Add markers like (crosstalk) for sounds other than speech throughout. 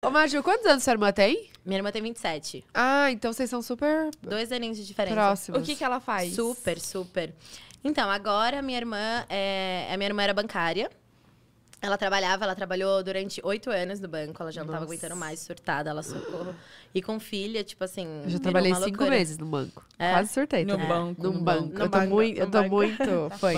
Ô, Márcio, quantos anos sua irmã tem? Minha irmã tem 27. Ah, então vocês são super Dois aninhos de diferença. próximos. O que, que ela faz? Super, super. Então, agora minha irmã é. A minha irmã era bancária. Ela trabalhava, ela trabalhou durante oito anos no banco, ela já não estava aguentando mais, surtada, ela socorro. E com filha, tipo assim. Eu já trabalhei uma cinco meses no banco. É? Quase surtei. No banco. no banco. banco. Eu tô, banco, muito, eu tô muito (laughs) fã.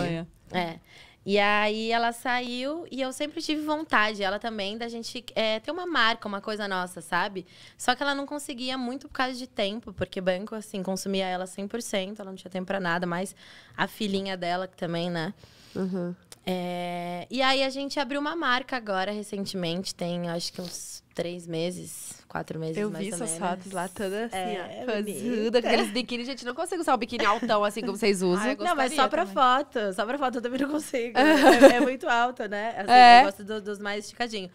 É. E aí ela saiu e eu sempre tive vontade, ela também, da gente é, ter uma marca, uma coisa nossa, sabe? Só que ela não conseguia muito por causa de tempo, porque banco, assim, consumia ela 100%, ela não tinha tempo pra nada, mas a filhinha dela também, né? Uhum. É, e aí a gente abriu uma marca agora, recentemente, tem acho que uns três meses, quatro meses, eu mais ou menos. Eu vi suas fotos lá toda assim, é, ó, com aqueles biquíni. Gente, não consigo usar o biquíni altão assim como vocês ah, usam. não, mas só pra também. foto. Só pra foto eu também não consigo. (laughs) é, é, muito alto, né? Assim, é. Eu gosto do, dos mais esticadinhos.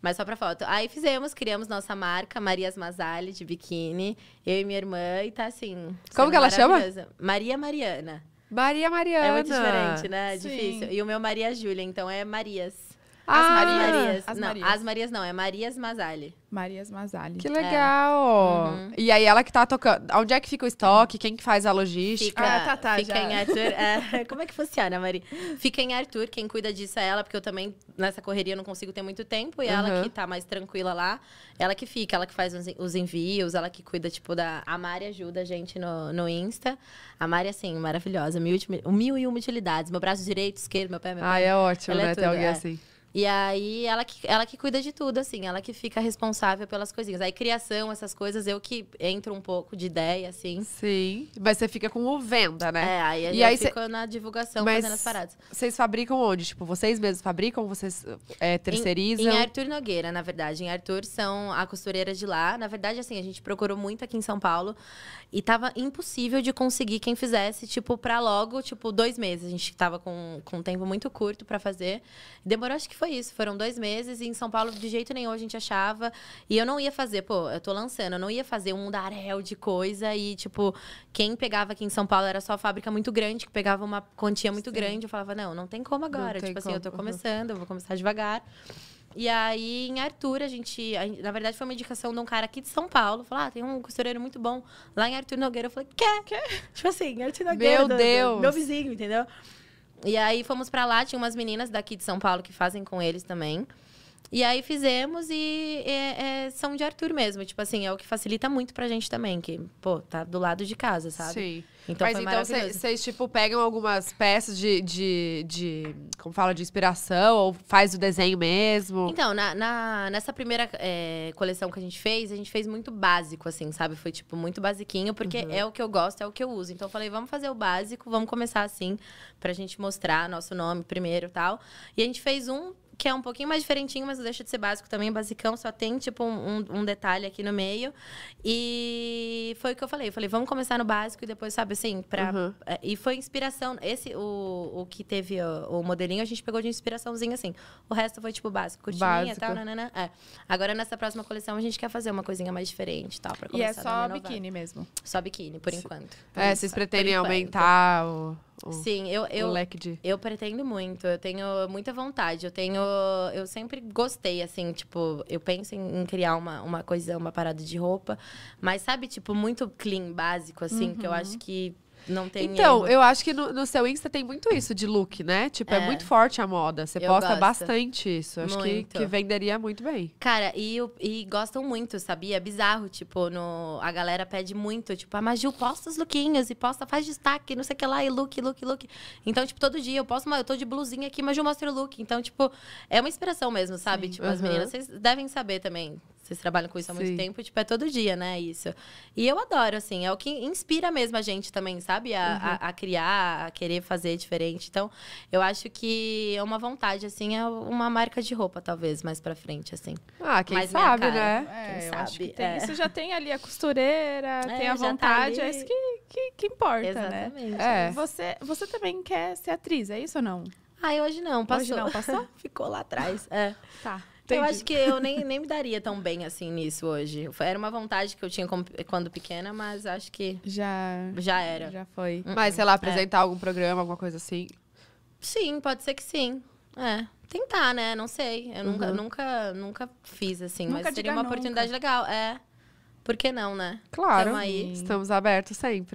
Mas só pra foto. Aí fizemos, criamos nossa marca, Marias Mazzali de biquíni. Eu e minha irmã, e tá assim. Como que ela chama? Maria Mariana. Maria Mariana. É muito diferente, né? É difícil. E o meu Maria Júlia, então é Marias. As Marias. Ah, Marias. As não, Marias. As Marias não, é Marias Mazali. Marias Mazali. Que é. legal! É. Uhum. E aí ela que tá tocando. Onde é que fica o estoque? Quem que faz a logística? Fica, ah, tá, tá, fica já. em Arthur. É, (laughs) como é que funciona, Maria? Fica em Arthur, quem cuida disso é ela, porque eu também, nessa correria, não consigo ter muito tempo. E uhum. ela que tá mais tranquila lá, ela que fica, ela que faz os envios, ela que cuida, tipo, da. A Mari ajuda a gente no, no Insta. A Mari, assim, maravilhosa. Mil, mil e uma utilidades. Meu braço direito, esquerdo, meu pé, meu ah, pé. Ah, é ótimo, ela é né? É tudo, ter alguém é. assim. E aí ela que, ela que cuida de tudo, assim, ela que fica responsável pelas coisinhas. Aí criação, essas coisas, eu que entro um pouco de ideia, assim. Sim. Mas você fica com o venda, né? É, aí e eu aí fico cê... na divulgação Mas fazendo as paradas. Vocês fabricam onde? Tipo, vocês mesmos fabricam? Vocês é, terceirizam? Em, em Arthur Nogueira, na verdade. Em Arthur são a costureira de lá. Na verdade, assim, a gente procurou muito aqui em São Paulo e tava impossível de conseguir quem fizesse, tipo, pra logo, tipo, dois meses. A gente tava com, com um tempo muito curto para fazer. Demorou, acho que foi foi isso. Foram dois meses e em São Paulo, de jeito nenhum, a gente achava. E eu não ia fazer, pô, eu tô lançando, eu não ia fazer um mundaréu de coisa. E, tipo, quem pegava aqui em São Paulo era só a fábrica muito grande, que pegava uma quantia muito Sim. grande. Eu falava, não, não tem como agora. Não tipo assim, como. eu tô começando, eu vou começar devagar. E aí, em Arthur, a gente. A, na verdade, foi uma indicação de um cara aqui de São Paulo. Falou: ah, tem um costureiro muito bom lá em Arthur Nogueira. Eu falei: quer? quer? Tipo assim, Arthur Nogueira. Meu do, Deus! Do, do, meu vizinho, entendeu? E aí fomos para lá, tinha umas meninas daqui de São Paulo que fazem com eles também. E aí fizemos e é, é, são de Arthur mesmo. Tipo assim, é o que facilita muito pra gente também, que, pô, tá do lado de casa, sabe? Sim. Então Mas então vocês, tipo, pegam algumas peças de, de, de, Como fala? De inspiração? Ou faz o desenho mesmo? Então, na, na nessa primeira é, coleção que a gente fez, a gente fez muito básico, assim, sabe? Foi, tipo, muito basiquinho, porque uhum. é o que eu gosto, é o que eu uso. Então eu falei, vamos fazer o básico, vamos começar assim, pra gente mostrar nosso nome primeiro e tal. E a gente fez um que é um pouquinho mais diferentinho, mas não deixa de ser básico também, basicão, só tem tipo um, um, detalhe aqui no meio. E foi o que eu falei, eu falei, vamos começar no básico e depois, sabe, assim, pra... Uhum. É, e foi inspiração, esse, o, o que teve o, o, modelinho, a gente pegou de inspiraçãozinha, assim. O resto foi, tipo, básico, curtinha e tal, nanana. É. Agora, nessa próxima coleção, a gente quer fazer uma coisinha mais diferente e tal, pra começar E é só biquíni mesmo? Só biquíni, por enquanto. É, por é, enquanto. vocês pretendem aumentar o o, Sim, eu, eu, o leque de... Eu pretendo muito, eu tenho muita vontade, eu tenho... Eu sempre gostei, assim, tipo... Eu penso em, em criar uma, uma coisa, uma parada de roupa, mas sabe, tipo, muito clean, básico, assim, uhum. que eu uhum. acho que não tem Então, erro. eu acho que no, no, seu Insta tem muito isso de look, né? Tipo, é, é muito forte a moda. Você eu posta gosto. bastante isso. Acho que, que, venderia muito bem. Cara, e, e gostam muito, sabia? É bizarro, tipo, no, a galera pede muito, tipo, a ah, Magil, posta os lookinhos e posta, faz destaque, não sei o que lá, e look, look, look. Então, tipo, todo dia eu posto, uma, eu tô de blusinha aqui, mas eu mostro o look. Então, tipo, é uma inspiração mesmo, sabe? Sim. Tipo, uhum. as meninas, vocês devem saber também. Vocês trabalham com isso há muito Sim. tempo, tipo, é todo dia, né? Isso. E eu adoro, assim, é o que inspira mesmo a gente também, sabe? A, uhum. a, a criar, a querer fazer diferente. Então, eu acho que é uma vontade, assim, é uma marca de roupa, talvez, mais pra frente, assim. Ah, quem mais sabe, né? É, quem sabe. Tem, é. Isso já tem ali a costureira, (laughs) é, tem a tá vontade, tá é isso que, que, que importa, né? Exatamente, né? É. Você, você também quer ser atriz, é isso ou não? Ah, hoje não, passou. Hoje não, passou? (laughs) Ficou lá atrás. É. Tá. Entendi. Eu acho que eu nem, nem me daria tão bem assim nisso hoje. Era uma vontade que eu tinha quando pequena, mas acho que. Já. Já era. Já foi. Uh -uh. Mas, sei lá, é. apresentar é. algum programa, alguma coisa assim? Sim, pode ser que sim. É. Tentar, né? Não sei. Eu uhum. nunca, nunca, nunca fiz assim, nunca mas seria uma nunca. oportunidade legal. É. Por que não, né? Claro. Estamos abertos sempre.